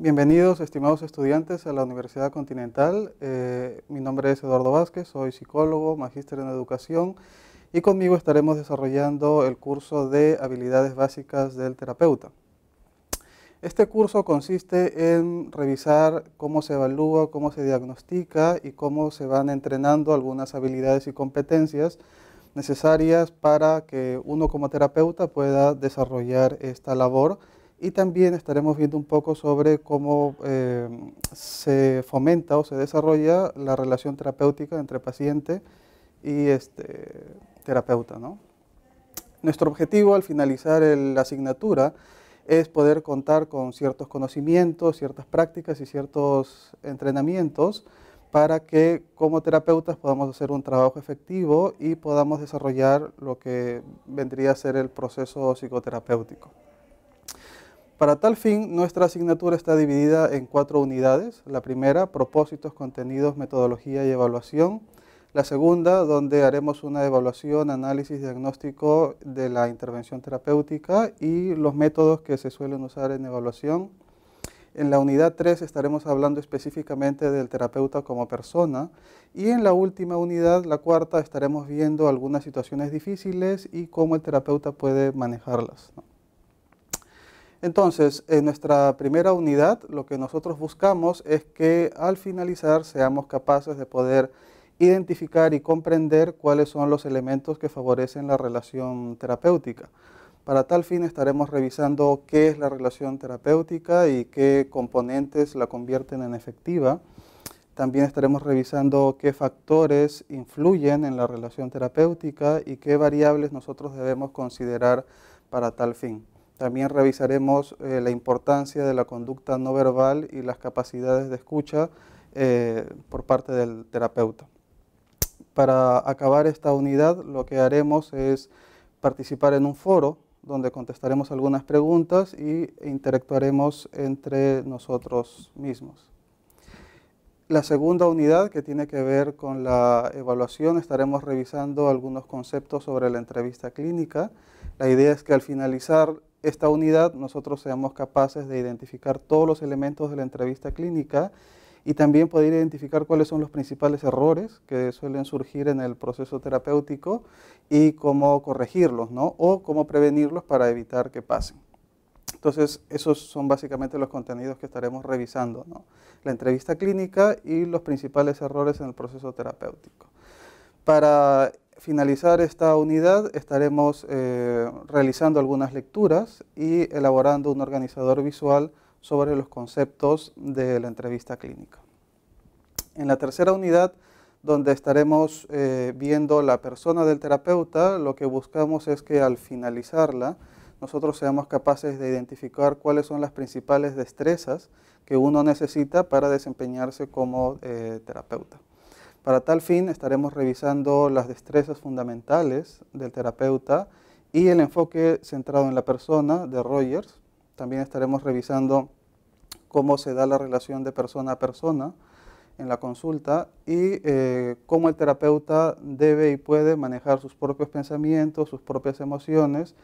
Bienvenidos, estimados estudiantes, a la Universidad Continental. Eh, mi nombre es Eduardo Vázquez, soy psicólogo, magíster en educación y conmigo estaremos desarrollando el curso de habilidades básicas del terapeuta. Este curso consiste en revisar cómo se evalúa, cómo se diagnostica y cómo se van entrenando algunas habilidades y competencias necesarias para que uno como terapeuta pueda desarrollar esta labor y también estaremos viendo un poco sobre cómo eh, se fomenta o se desarrolla la relación terapéutica entre paciente y este, terapeuta. Nuestro objetivo al finalizar la asignatura es poder contar con ciertos conocimientos, ciertas prácticas y ciertos entrenamientos para que como terapeutas podamos hacer un trabajo efectivo y podamos desarrollar lo que vendría a ser el proceso psicoterapéutico. Para tal fin, nuestra asignatura está dividida en cuatro unidades. La primera, propósitos, contenidos, metodología y evaluación. La segunda, donde haremos una evaluación, análisis, diagnóstico de la intervención terapéutica y los métodos que se suelen usar en evaluación. En la unidad 3 estaremos hablando específicamente del terapeuta como persona y en la última unidad, la cuarta, estaremos viendo algunas situaciones difíciles y cómo el terapeuta puede manejarlas. Entonces, en nuestra primera unidad, lo que nosotros buscamos es que al finalizar seamos capaces de poder identificar y comprender cuáles son los elementos que favorecen la relación terapéutica. Para tal fin estaremos revisando qué es la relación terapéutica y qué componentes la convierten en efectiva. También estaremos revisando qué factores influyen en la relación terapéutica y qué variables nosotros debemos considerar para tal fin. También revisaremos eh, la importancia de la conducta no verbal y las capacidades de escucha eh, por parte del terapeuta. Para acabar esta unidad, lo que haremos es participar en un foro donde contestaremos algunas preguntas e interactuaremos entre nosotros mismos. La segunda unidad que tiene que ver con la evaluación, estaremos revisando algunos conceptos sobre la entrevista clínica. La idea es que al finalizar esta unidad nosotros seamos capaces de identificar todos los elementos de la entrevista clínica y también poder identificar cuáles son los principales errores que suelen surgir en el proceso terapéutico y cómo corregirlos, O cómo prevenirlos para evitar que pasen. Entonces, esos son básicamente los contenidos que estaremos revisando, La entrevista clínica y los principales errores en el proceso terapéutico. Para finalizar esta unidad estaremos eh, realizando algunas lecturas y elaborando un organizador visual sobre los conceptos de la entrevista clínica. En la tercera unidad, donde estaremos eh, viendo la persona del terapeuta, lo que buscamos es que al finalizarla, nosotros seamos capaces de identificar cuáles son las principales destrezas que uno necesita para desempeñarse como eh, terapeuta. Para tal fin estaremos revisando las destrezas fundamentales del terapeuta y el enfoque centrado en la persona de Rogers. También estaremos revisando cómo se da la relación de persona a persona en la consulta y eh, cómo el terapeuta debe y puede manejar sus propios pensamientos, sus propias emociones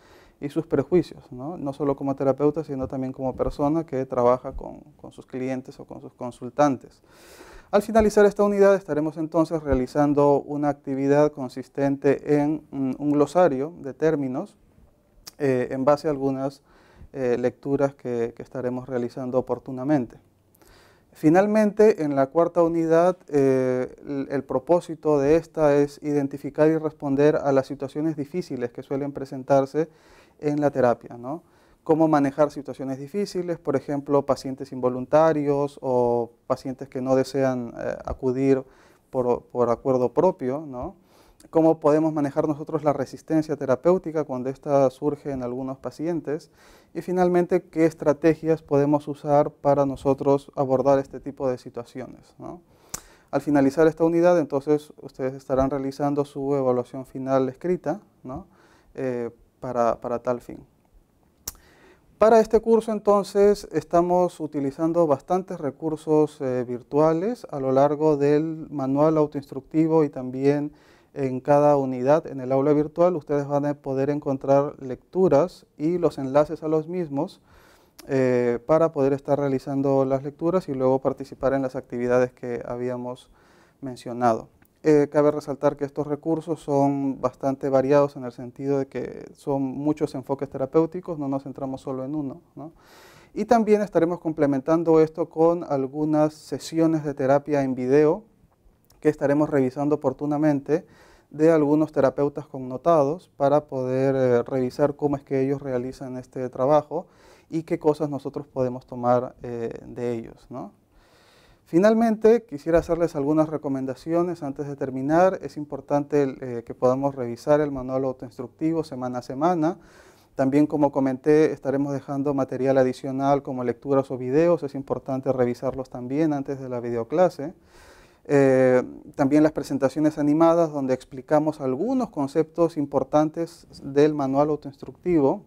y sus prejuicios, ¿no? solo como terapeuta, sino también como persona que trabaja con, sus clientes o con sus consultantes. Al finalizar esta unidad estaremos entonces realizando una actividad consistente en mm, un glosario de términos eh, en base a algunas eh, lecturas que, estaremos realizando oportunamente. Finalmente, en la cuarta unidad, eh, el, el, propósito de esta es identificar y responder a las situaciones difíciles que suelen presentarse en la terapia, ¿no? Cómo manejar situaciones difíciles, por ejemplo, pacientes involuntarios o pacientes que no desean eh, acudir por, por, acuerdo propio, ¿no? Cómo podemos manejar nosotros la resistencia terapéutica cuando ésta surge en algunos pacientes. Y finalmente, qué estrategias podemos usar para nosotros abordar este tipo de situaciones, ¿no? Al finalizar esta unidad, entonces, ustedes estarán realizando su evaluación final escrita, ¿no? Eh, para, tal fin. Para este curso entonces estamos utilizando bastantes recursos eh, virtuales a lo largo del manual autoinstructivo y también en cada unidad en el aula virtual. Ustedes van a poder encontrar lecturas y los enlaces a los mismos eh, para poder estar realizando las lecturas y luego participar en las actividades que habíamos mencionado. Eh, cabe resaltar que estos recursos son bastante variados en el sentido de que son muchos enfoques terapéuticos, no nos centramos solo en uno. ¿no? Y también estaremos complementando esto con algunas sesiones de terapia en video que estaremos revisando oportunamente de algunos terapeutas connotados para poder eh, revisar cómo es que ellos realizan este trabajo y qué cosas nosotros podemos tomar eh, de ellos. ¿no? Finalmente, quisiera hacerles algunas recomendaciones antes de terminar. Es importante eh, que podamos revisar el manual autoinstructivo semana a semana. También, como comenté, estaremos dejando material adicional como lecturas o videos. Es importante revisarlos también antes de la videoclase. Eh, también las presentaciones animadas donde explicamos algunos conceptos importantes del manual autoinstructivo.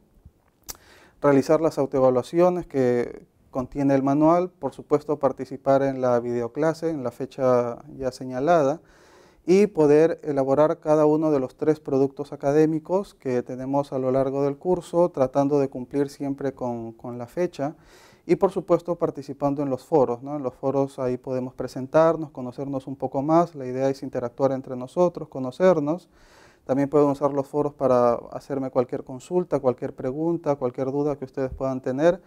Realizar las autoevaluaciones que, contiene el manual, por supuesto participar en la videoclase en la fecha ya señalada y poder elaborar cada uno de los tres productos académicos que tenemos a lo largo del curso, tratando de cumplir siempre con, la fecha y por supuesto participando en los foros. En los foros ahí podemos presentarnos, conocernos un poco más, la idea es interactuar entre nosotros, conocernos. También pueden usar los foros para hacerme cualquier consulta, cualquier pregunta, cualquier duda que ustedes puedan tener.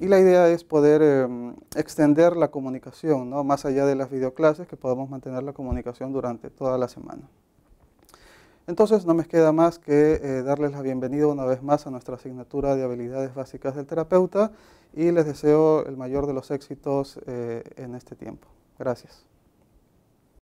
Y la idea es poder em, extender la comunicación, ¿no? más allá de las videoclases, que podamos mantener la comunicación durante toda la semana. Entonces, no me queda más que eh, darles la bienvenida una vez más a nuestra asignatura de habilidades básicas del terapeuta y les deseo el mayor de los éxitos eh, en este tiempo. Gracias.